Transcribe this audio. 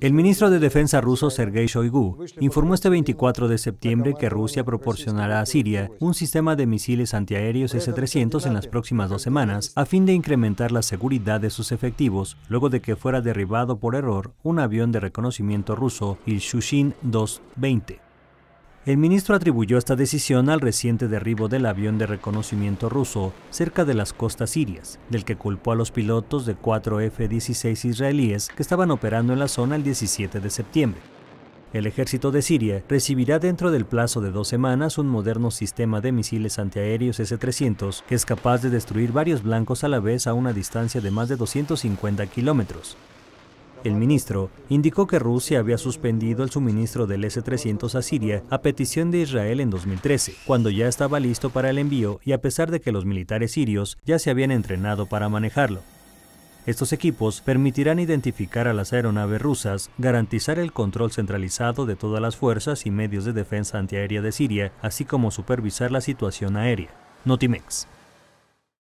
El ministro de Defensa ruso Sergei Shoigu informó este 24 de septiembre que Rusia proporcionará a Siria un sistema de misiles antiaéreos S-300 en las próximas dos semanas a fin de incrementar la seguridad de sus efectivos luego de que fuera derribado por error un avión de reconocimiento ruso, el Shushin 220. El ministro atribuyó esta decisión al reciente derribo del avión de reconocimiento ruso cerca de las costas sirias, del que culpó a los pilotos de cuatro F-16 israelíes que estaban operando en la zona el 17 de septiembre. El ejército de Siria recibirá dentro del plazo de dos semanas un moderno sistema de misiles antiaéreos S-300 que es capaz de destruir varios blancos a la vez a una distancia de más de 250 kilómetros, el ministro indicó que Rusia había suspendido el suministro del S-300 a Siria a petición de Israel en 2013, cuando ya estaba listo para el envío y a pesar de que los militares sirios ya se habían entrenado para manejarlo. Estos equipos permitirán identificar a las aeronaves rusas, garantizar el control centralizado de todas las fuerzas y medios de defensa antiaérea de Siria, así como supervisar la situación aérea. Notimex.